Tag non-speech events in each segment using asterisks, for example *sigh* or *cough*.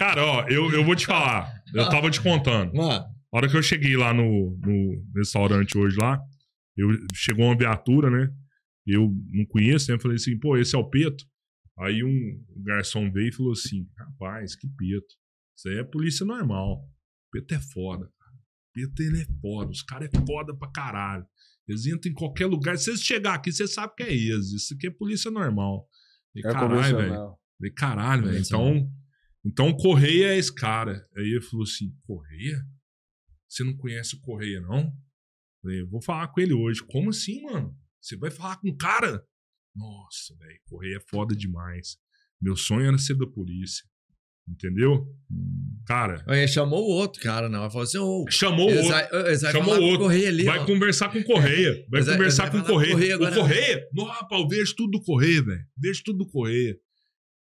Cara, ó, eu, eu vou te falar. Eu tava te contando. Mano. Ah. A hora que eu cheguei lá no, no restaurante hoje lá, eu, chegou uma viatura, né? Eu não conheço, né? Falei assim, pô, esse é o Peto? Aí um garçom veio e falou assim, rapaz, que Peto. Isso aí é polícia normal. Peto é foda, cara. Peto, ele é foda. Os caras é foda pra caralho. Eles entram em qualquer lugar. Se eles chegar aqui, você sabe que é eles. Isso aqui é polícia normal. E é caralho, velho. Caralho, velho. Então, então, Correia é esse cara. Aí ele falou assim: Correia? Você não conhece o Correia, não? Eu falei, eu vou falar com ele hoje. Como assim, mano? Você vai falar com o cara? Nossa, velho, Correia é foda demais. Meu sonho era ser da polícia. Entendeu? Hum. Cara. Aí chamou o outro cara, não. Né? Vai falar assim, oh, chamou o outro. chamou o outro. Ali, vai ó. conversar com o Correia. Vai eles conversar eles com o Correia. Correia o né? Correia? Não, rapaz, eu vejo tudo do Correia, velho. Vejo tudo do Correia.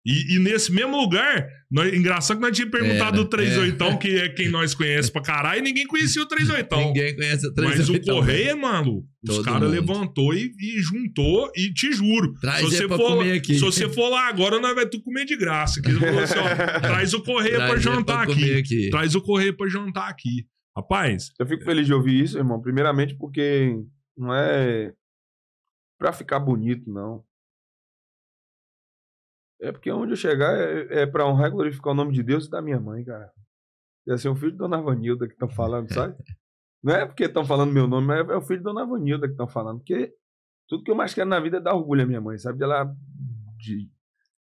E, e, nesse mesmo lugar, nós, engraçado que nós tínhamos perguntado era, é, o 38, né? que é quem nós conhece pra caralho, e ninguém conhecia o 38. Ninguém conhece o 38. Mas o Correia, mano, os caras levantou e, e, juntou, e te juro. Traz se você, for, se você for lá agora, nós vamos comer de graça. Que falou assim, ó, *laughs* traz o Correia pra jantar pra aqui. aqui. Traz o Correia pra jantar aqui. Rapaz. Eu fico feliz de ouvir isso, irmão. Primeiramente porque não é pra ficar bonito, não. É porque onde eu chegar é, é para honrar e glorificar o nome de Deus e da minha mãe, cara. Deve ser o filho de Dona Vanilda que estão falando, sabe? *laughs* Não é porque estão falando meu nome, mas é, é o filho de Dona Vanilda que estão falando. Porque tudo que eu mais quero na vida é dar orgulho à minha mãe, sabe? De ela de,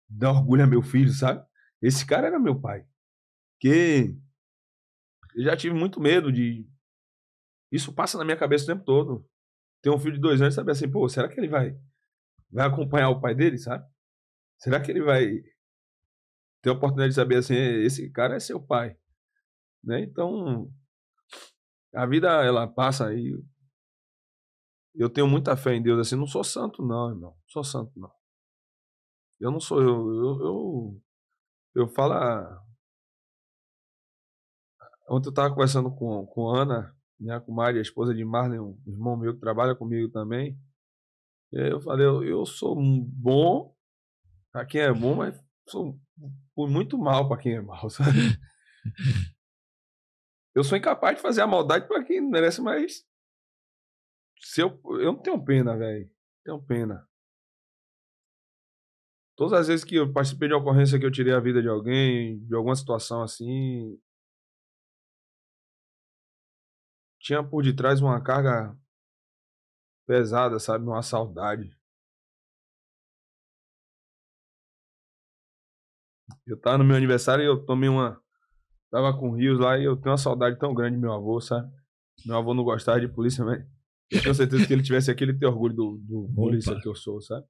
dar orgulho a meu filho, sabe? Esse cara era meu pai. Que eu já tive muito medo de. Isso passa na minha cabeça o tempo todo. Ter um filho de dois anos, saber assim, pô, será que ele vai vai acompanhar o pai dele, sabe? Será que ele vai ter a oportunidade de saber assim, esse cara é seu pai, né? Então a vida ela passa aí. Eu tenho muita fé em Deus assim, não sou santo não, irmão, não sou santo não. Eu não sou eu, eu, eu, eu falo Ontem eu estava conversando com, com Ana, minha comadre, a esposa de Marlon, um irmão meu que trabalha comigo também. É, eu falei, eu, eu sou um bom Pra quem é bom, mas sou muito mal pra quem é mal, *laughs* sabe? eu sou incapaz de fazer a maldade pra quem merece, mas. Se eu, eu não tenho pena, velho. Tenho pena. Todas as vezes que eu participei de ocorrência que eu tirei a vida de alguém, de alguma situação assim. Tinha por detrás uma carga pesada, sabe? Uma saudade. Eu tava no meu aniversário e eu tomei uma. Tava com rios lá e eu tenho uma saudade tão grande do meu avô, sabe? Meu avô não gostava de polícia, mas eu tenho certeza que ele tivesse aquele ter orgulho do, do polícia que eu sou, sabe?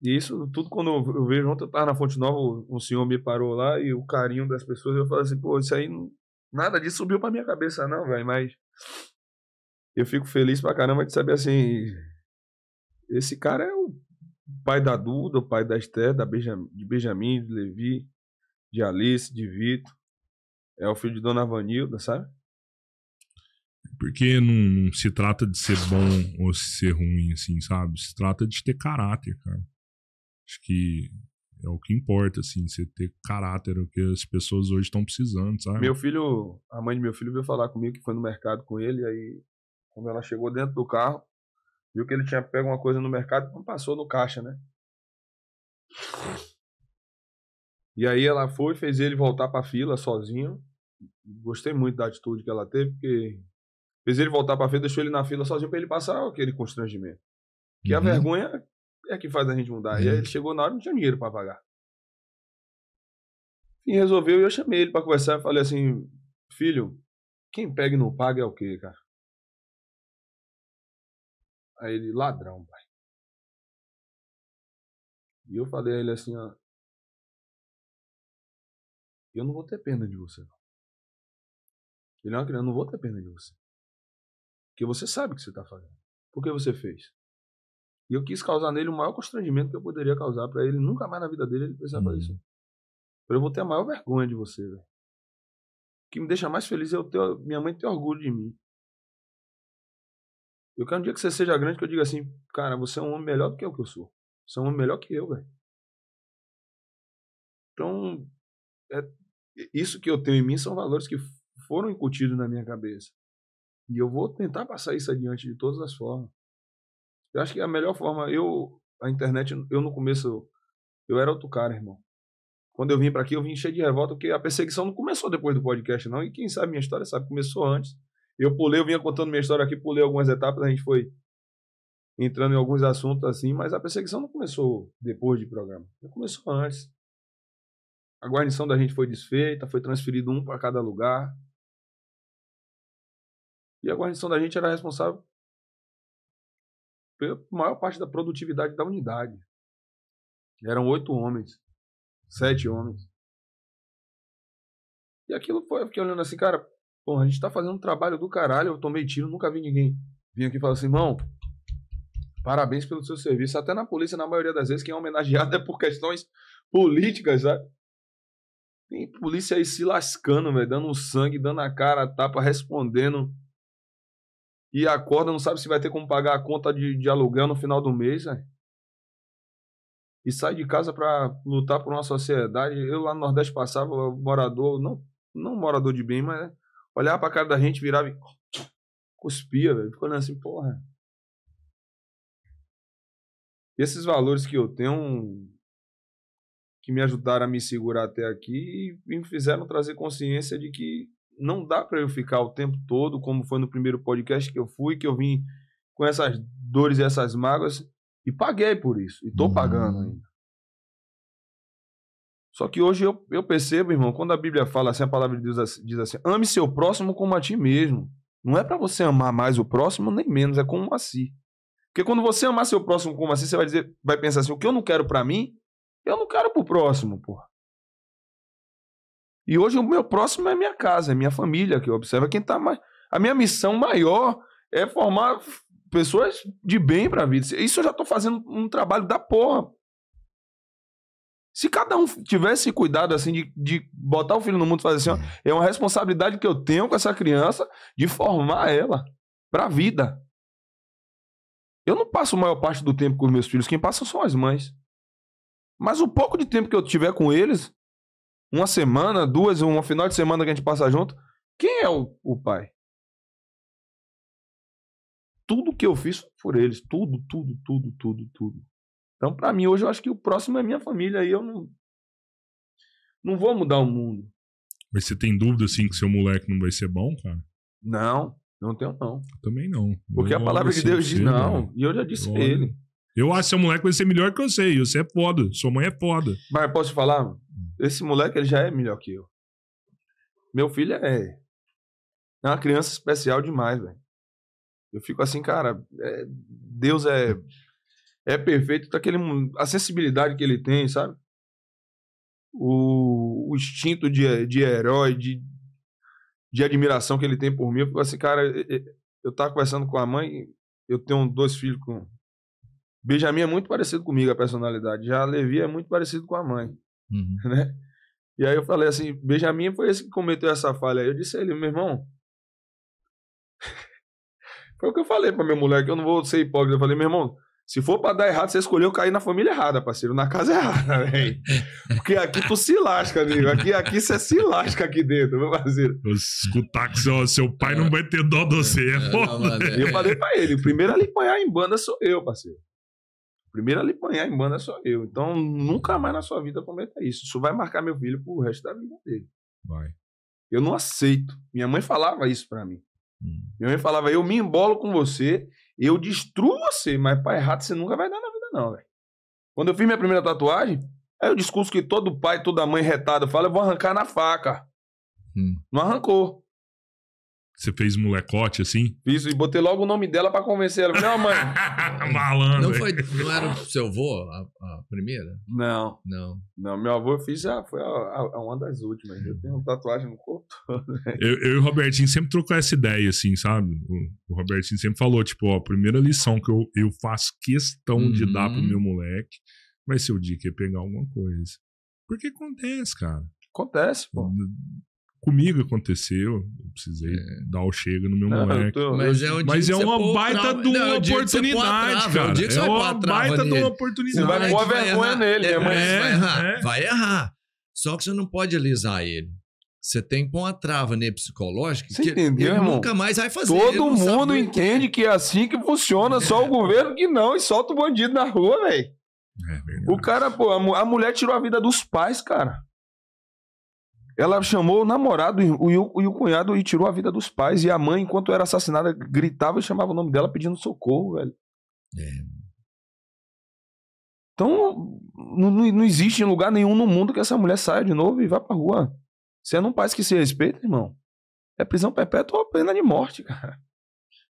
E isso tudo quando eu vejo ontem, eu tava na Fonte Nova, um senhor me parou lá e o carinho das pessoas, eu falei assim, pô, isso aí nada disso subiu pra minha cabeça não, velho, mas eu fico feliz pra caramba de saber assim, esse cara é o pai da Duda, o pai da Esther, da Benjam, de Benjamin, de Levi, de Alice, de Vitor. É o filho de Dona Vanilda, sabe? Porque não, se trata de ser bom ou ser ruim, assim, sabe? Se trata de ter caráter, cara. Acho que é o que importa, assim, você ter caráter, é o que as pessoas hoje estão precisando, sabe? Meu filho, a mãe de meu filho veio falar comigo que foi no mercado com ele, aí quando ela chegou dentro do carro, Viu que ele tinha pego uma coisa no mercado não passou no caixa, né? E aí ela foi, fez ele voltar para a fila sozinho. Gostei muito da atitude que ela teve, porque fez ele voltar para a fila, deixou ele na fila sozinho para ele passar aquele constrangimento. Que uhum. a vergonha é que faz a gente mudar. Uhum. E aí ele uhum. chegou na hora e não tinha dinheiro para pagar. E resolveu, e eu chamei ele para conversar. Falei assim: Filho, quem pega e não paga é o quê, cara? a ele, ladrão, pai. E eu falei a ele assim, ó, eu não vou ter pena de você, não. Ele é uma criança, eu não vou ter pena de você. Porque você sabe o que você está fazendo. Por que você fez? E eu quis causar nele o maior constrangimento que eu poderia causar para ele. Nunca mais na vida dele ele pensar uhum. isso. Hum. Eu vou ter a maior vergonha de você, velho. O que me deixa mais feliz é eu ter, minha mãe ter orgulho de mim. Eu quero um dia que você seja grande que eu diga assim, cara, você é um homem melhor do que eu que eu sou. Você é um homem melhor que eu, velho. Então, é, isso que eu tenho em mim são valores que foram incutidos na minha cabeça. E eu vou tentar passar isso adiante de todas as formas. Eu acho que a melhor forma, eu, a internet, eu no começo, eu era outro cara, irmão. Quando eu vim para aqui, eu vim cheio de revolta, porque a perseguição não começou depois do podcast, não. E quem sabe minha história sabe, começou antes. Eu pulei, eu vinha contando minha história aqui, pulei algumas etapas, a gente foi entrando em alguns assuntos assim, mas a perseguição não começou depois do programa, começou antes. A guarnição da gente foi desfeita, foi transferido um para cada lugar. E a guarnição da gente era responsável pela maior parte da produtividade da unidade. Eram oito homens, sete homens. E aquilo foi, eu fiquei olhando assim, cara, Porra, a gente tá fazendo um trabalho do caralho, eu tomei tiro, nunca vi ninguém vir aqui e falar assim, irmão, parabéns pelo seu serviço. Até na polícia, na maioria das vezes, quem é homenageado é por questões políticas, sabe? Tem polícia aí se lascando, velho, dando um sangue, dando a cara, a tapa, respondendo. E acorda, não sabe se vai ter como pagar a conta de, de aluguel no final do mês, velho. E sai de casa para lutar por uma sociedade. Eu lá no Nordeste passava, morador, não, não morador de bem, mas olhava pra cara da gente, virava e cuspia, velho. Ficou olhando assim, porra. E esses valores que eu tenho que me ajudaram a me segurar até aqui e me fizeram trazer consciência de que não dá para eu ficar o tempo todo, como foi no primeiro podcast que eu fui, que eu vim com essas dores e essas mágoas e paguei por isso e tô uhum. pagando ainda. Só que hoje eu, eu percebo, irmão, quando a Bíblia fala assim, a palavra de Deus diz assim: ame seu próximo como a ti mesmo. Não é para você amar mais o próximo, nem menos, é como a si. Porque quando você amar seu próximo como assim, você vai dizer, vai pensar assim: o que eu não quero para mim, eu não quero pro próximo, porra. E hoje o meu próximo é minha casa, é minha família, que observa é quem tá mais. A minha missão maior é formar pessoas de bem para a vida. Isso eu já estou fazendo um trabalho da porra. Se cada um tivesse cuidado, assim, de, de botar o filho no mundo e fazer assim, ó, é. é uma responsabilidade que eu tenho com essa criança de formar ela pra vida. Eu não passo a maior parte do tempo com os meus filhos, quem passa são as mães. Mas o pouco de tempo que eu tiver com eles, uma semana, duas, um final de semana que a gente passa junto, quem é o, o pai? Tudo que eu fiz por eles, tudo, tudo, tudo, tudo, tudo. Então, para mim, hoje eu acho que o próximo é minha família e eu não, não vou mudar o mundo. Mas você tem dúvida, assim, que seu moleque não vai ser bom, cara? Não, não tenho, não. Eu também não. Porque eu a palavra de Deus assim, diz não, e eu já disse pra ele. Eu acho que seu moleque vai ser melhor que eu sei. Você é foda. Sua mãe é foda. Mas posso te falar? Hum. Esse moleque ele já é melhor que eu. Meu filho é. É uma criança especial demais, velho. Eu fico assim, cara. É... Deus é é perfeito daquele a sensibilidade que ele tem, sabe? O, o instinto de, de herói, de, de admiração que ele tem por mim. Eu assim, cara, eu tava conversando com a mãe, eu tenho dois filhos com. Benjamin é muito parecido comigo, a personalidade. Já a Levi é muito parecido com a mãe. Uhum. *laughs* Né? E aí eu falei assim: Benjamin foi esse que cometeu essa falha. Eu disse a ele, meu irmão. *laughs* foi o que eu falei pra meu moleque, eu não vou ser hipócrita. Eu falei, meu irmão, se for para dar errado, você escolheu cair na família errada, parceiro, na casa errada, *laughs* velho. Porque aqui tu se lasca, amigo. Aqui, aqui você se lasca aqui dentro, meu parceiro. Eu escutar que seu, seu pai não vai ter dó de você, é foda. É, é. Eu falei pra ele: o primeiro a lhe apanhar em banda sou eu, parceiro. O primeiro a lhe apanhar em banda sou eu. Então nunca mais na sua vida cometa isso. Isso vai marcar meu filho pro resto da vida dele. Vai. Eu não aceito. Minha mãe falava isso pra mim. Hum. Minha mãe falava: eu me embolo com você eu destruo você, mas pai errado você nunca vai dar na vida, não, velho. Quando eu fiz minha primeira tatuagem, é o discurso que todo pai, toda mãe retada fala: eu vou arrancar na faca. Hum. Não arrancou. Você fez molecote assim? Isso, e botei logo o nome dela pra convencer ela. Não, mãe. *laughs* Malandro. Não, foi, não era o seu avô a, a, primeira? Não. Não. Não, meu avô eu fiz já, ah, foi a, a, uma das últimas. Eu tenho tatuagem no corpo todo. Né? Eu, eu, e o Robertinho sempre trocou essa ideia, assim, sabe? O, o, Robertinho sempre falou, tipo, ó, a primeira lição que eu, eu faço questão uhum. de dar pro meu moleque vai ser o dia que ele pegar alguma coisa. Porque acontece, cara. Acontece, pô. Comigo aconteceu, eu precisei é. dar o chega no meu não, moleque. Tô... Mas, é, mas é, é, é uma baita de uma oportunidade, cara. É uma baita de uma oportunidade. vai pôr a vergonha nele, mas é, vai errar. É, vai errar. Só que você não pode alisar ele. Você tem né, que pôr uma trava nele psicológica que entendeu, ele irmão? nunca mais vai fazer. Todo mundo entende que é assim que funciona, só o governo que não, e solta o bandido na rua, velho. o cara, pô, a mulher tirou a vida dos pais, cara. Ela chamou o namorado e o, e o cunhado e tirou a vida dos pais. E a mãe, enquanto era assassinada, gritava e chamava o nome dela pedindo socorro, velho. É. Então, não, não existe em lugar nenhum no mundo que essa mulher saia de novo e vá pra rua. Você é um país que se respeita, irmão. É prisão perpétua ou pena de morte, *laughs* cara.